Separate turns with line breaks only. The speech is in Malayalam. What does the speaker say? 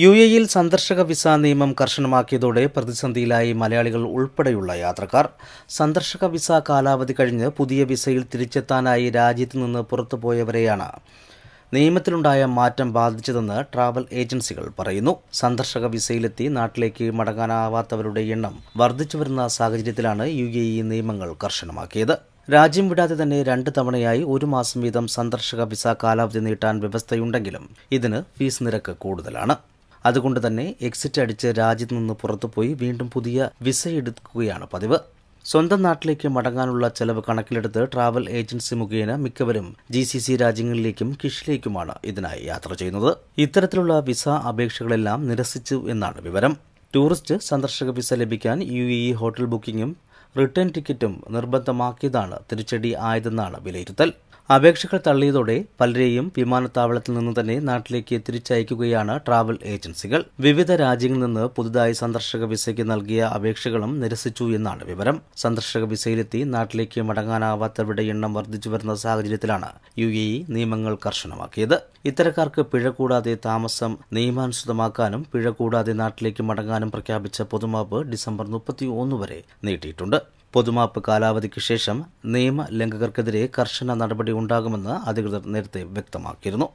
യു യിൽ സന്ദർശക വിസ നിയമം കർശനമാക്കിയതോടെ പ്രതിസന്ധിയിലായി മലയാളികൾ ഉൾപ്പെടെയുള്ള യാത്രക്കാർ സന്ദർശക വിസ കാലാവധി കഴിഞ്ഞ് പുതിയ വിസയിൽ തിരിച്ചെത്താനായി രാജ്യത്ത് നിന്ന് പുറത്തുപോയവരെയാണ് നിയമത്തിലുണ്ടായ മാറ്റം ബാധിച്ചതെന്ന് ട്രാവൽ ഏജൻസികൾ പറയുന്നു സന്ദർശക വിസയിലെത്തി നാട്ടിലേക്ക് മടങ്ങാനാവാത്തവരുടെ എണ്ണം വർദ്ധിച്ചു വരുന്ന സാഹചര്യത്തിലാണ് യു എ ഇ നിയമങ്ങൾ കർശനമാക്കിയത് രാജ്യം വിടാതെ തന്നെ രണ്ട് തവണയായി ഒരു മാസം വീതം സന്ദർശക വിസ കാലാവധി നീട്ടാൻ വ്യവസ്ഥയുണ്ടെങ്കിലും ഇതിന് ഫീസ് നിരക്ക് കൂടുതലാണ് അതുകൊണ്ട് തന്നെ എക്സിറ്റ് അടിച്ച് രാജ്യത്ത് നിന്ന് പുറത്തുപോയി വീണ്ടും പുതിയ വിസ എടുക്കുകയാണ് പതിവ് സ്വന്തം നാട്ടിലേക്ക് മടങ്ങാനുള്ള ചെലവ് കണക്കിലെടുത്ത് ട്രാവൽ ഏജൻസി മുഖേന മിക്കവരും ജി സി സി രാജ്യങ്ങളിലേക്കും കിഷിലേക്കുമാണ് ഇതിനായി യാത്ര ചെയ്യുന്നത് ഇത്തരത്തിലുള്ള വിസ അപേക്ഷകളെല്ലാം നിരസിച്ചു എന്നാണ് വിവരം ടൂറിസ്റ്റ് സന്ദർശക വിസ ലഭിക്കാൻ യു ഇ ഹോട്ടൽ ബുക്കിംഗും റിട്ടേൺ ടിക്കറ്റും നിർബന്ധമാക്കിയതാണ് തിരിച്ചടി ആയതെന്നാണ് വിലയിരുത്തൽ അപേക്ഷകൾ തള്ളിയതോടെ പലരെയും വിമാനത്താവളത്തിൽ നിന്ന് തന്നെ നാട്ടിലേക്ക് തിരിച്ചയക്കുകയാണ് ട്രാവൽ ഏജൻസികൾ വിവിധ രാജ്യങ്ങളിൽ നിന്ന് പുതുതായി സന്ദർശക വിസയ്ക്ക് നൽകിയ അപേക്ഷകളും നിരസിച്ചു എന്നാണ് വിവരം സന്ദർശക വിസയിലെത്തി നാട്ടിലേക്ക് മടങ്ങാനാവാത്തവരുടെ എണ്ണം വർദ്ധിച്ചു വരുന്ന സാഹചര്യത്തിലാണ് യു എ നിയമങ്ങൾ കർശനമാക്കിയത് ഇത്തരക്കാർക്ക് പിഴ കൂടാതെ താമസം നിയമാനുസൃതമാക്കാനും പിഴ കൂടാതെ നാട്ടിലേക്ക് മടങ്ങാനും പ്രഖ്യാപിച്ച പൊതുമാപ്പ് ഡിസംബർ മുപ്പത്തി ഒന്ന് വരെ നീട്ടിയിട്ടുണ്ട് പൊതുമാപ്പ് കാലാവധിക്ക് ശേഷം നിയമലംഘകർക്കെതിരെ കർശന നടപടി ഉണ്ടാകുമെന്ന് അധികൃതർ നേരത്തെ വ്യക്തമാക്കിയിരുന്നു